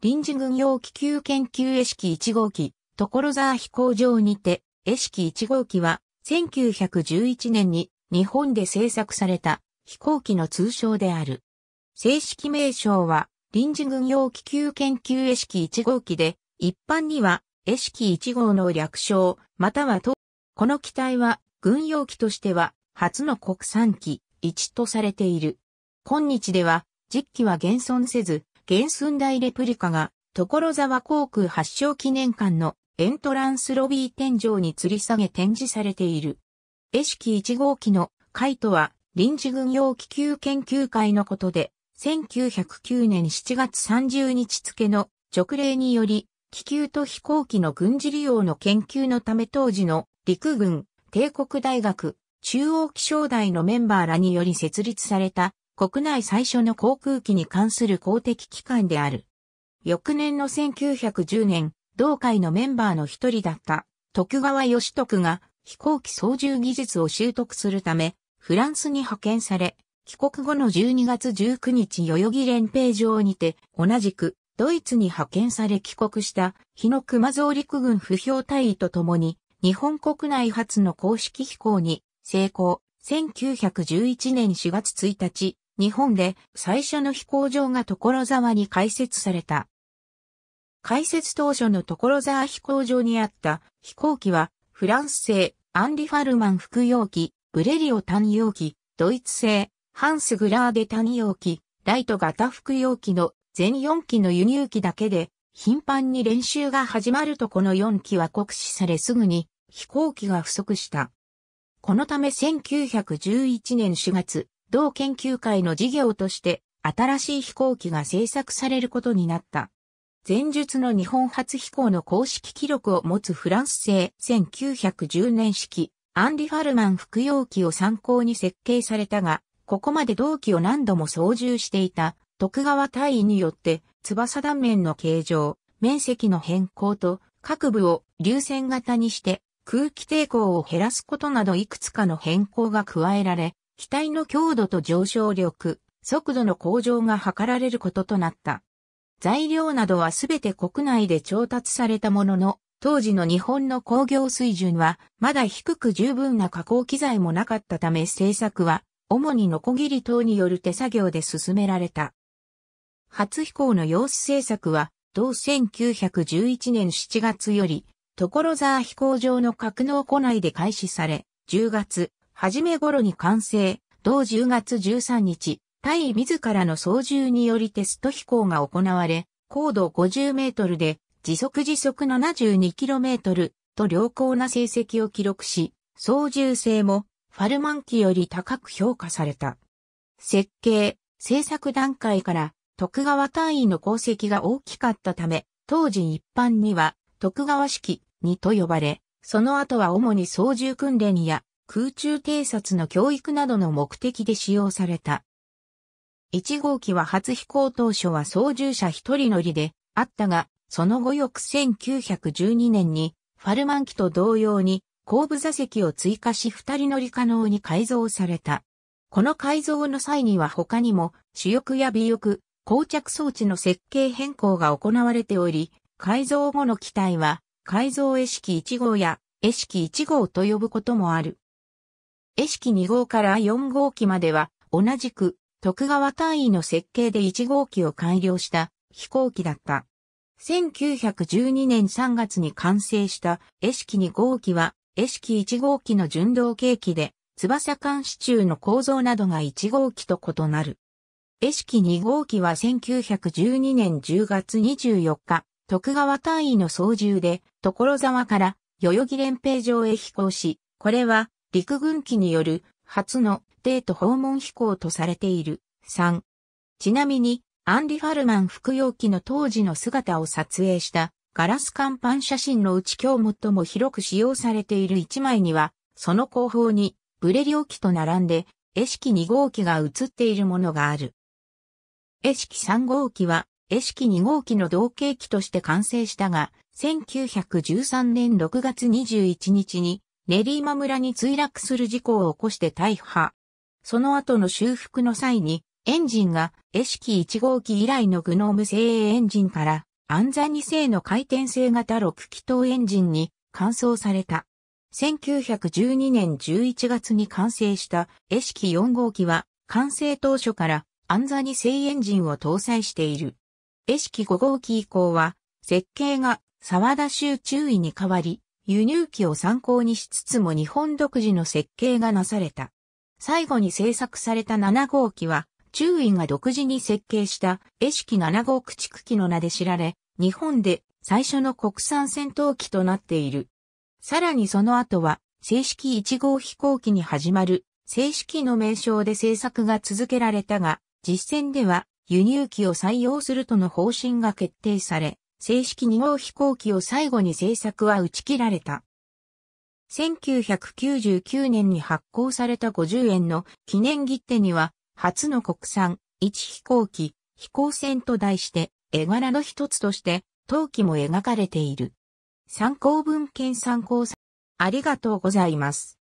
臨時軍用気球研究エ式1号機、所沢飛行場にて、エ式1号機は、1911年に日本で製作された飛行機の通称である。正式名称は、臨時軍用気球研究エ式1号機で、一般には、エ式1号の略称、またはと、この機体は、軍用機としては、初の国産機、1とされている。今日では、実機は現存せず、原寸大レプリカが、所沢航空発祥記念館のエントランスロビー天井に吊り下げ展示されている。エシキ1号機のカイトは、臨時軍用気球研究会のことで、1909年7月30日付の直令により、気球と飛行機の軍事利用の研究のため当時の陸軍、帝国大学、中央気象台のメンバーらにより設立された国内最初の航空機に関する公的機関である。翌年の1910年、同会のメンバーの一人だった徳川義徳が飛行機操縦技術を習得するため、フランスに派遣され、帰国後の12月19日代々木連兵場にて、同じくドイツに派遣され帰国した日野熊蔵陸軍不評隊員と共に、日本国内初の公式飛行に成功。1911年4月1日、日本で最初の飛行場が所沢に開設された。開設当初の所沢飛行場にあった飛行機はフランス製アンリ・ファルマン副用機、ブレリオ単用機、ドイツ製ハンス・グラーデ単用機、ライト型副用機の全4機の輸入機だけで頻繁に練習が始まるとこの4機は酷使されすぐに飛行機が不足した。このため1911年4月、同研究会の事業として新しい飛行機が製作されることになった。前述の日本初飛行の公式記録を持つフランス製1910年式アンリ・ファルマン服用機を参考に設計されたが、ここまで同機を何度も操縦していた徳川大尉によって翼断面の形状、面積の変更と各部を流線型にして空気抵抗を減らすことなどいくつかの変更が加えられ、機体の強度と上昇力、速度の向上が図られることとなった。材料などはすべて国内で調達されたものの、当時の日本の工業水準はまだ低く十分な加工機材もなかったため製作は主にノコギリ等による手作業で進められた。初飛行の様子製作は同1911年7月より所沢飛行場の格納庫内で開始され、10月、初め頃に完成、同10月13日、隊自らの操縦によりテスト飛行が行われ、高度50メートルで時速時速7 2トル、と良好な成績を記録し、操縦性もファルマン機より高く評価された。設計、制作段階から徳川隊員の功績が大きかったため、当時一般には徳川式にと呼ばれ、その後は主に操縦訓練や空中偵察の教育などの目的で使用された。1号機は初飛行当初は操縦者一人乗りであったが、その後翌1912年にファルマン機と同様に後部座席を追加し二人乗り可能に改造された。この改造の際には他にも主翼や尾翼、膠着装置の設計変更が行われており、改造後の機体は改造絵式1号や絵式1号と呼ぶこともある。江式2号から4号機までは、同じく、徳川単位の設計で1号機を改良した飛行機だった。1912年3月に完成した江式2号機は、江式1号機の順道。計器で、翼間支柱の構造などが1号機と異なる。江式2号機は1912年10月24日、徳川単位の操縦で、所沢から代々木連平場へ飛行し、これは陸軍機による初のデート訪問飛行とされている。3。ちなみに、アンリ・ファルマン服用機の当時の姿を撮影したガラス乾板写真のうち今日最も広く使用されている1枚には、その後方にブレリオ機と並んで、エ式2号機が写っているものがある。エ式3号機は、エ式2号機の同型機として完成したが、1913年6月21日に練馬村に墜落する事故を起こして大破。その後の修復の際に、エンジンが、エシキ1号機以来のグノーム製エンジンから、アンザ2世の回転性型6気筒エンジンに換装された。1912年11月に完成したエシキ4号機は、完成当初からアンザ2世エンジンを搭載している。エキ5号機以降は、設計が沢田州中尉に変わり、輸入機を参考にしつつも日本独自の設計がなされた。最後に製作された7号機は、中尉が独自に設計した、絵式7号駆逐機の名で知られ、日本で最初の国産戦闘機となっている。さらにその後は、正式1号飛行機に始まる、正式の名称で製作が続けられたが、実戦では輸入機を採用するとの方針が決定され、正式2号飛行機を最後に製作は打ち切られた。1999年に発行された50円の記念切手には、初の国産、一飛行機、飛行船と題して、絵柄の一つとして、陶器も描かれている。参考文献参考さ、ありがとうございます。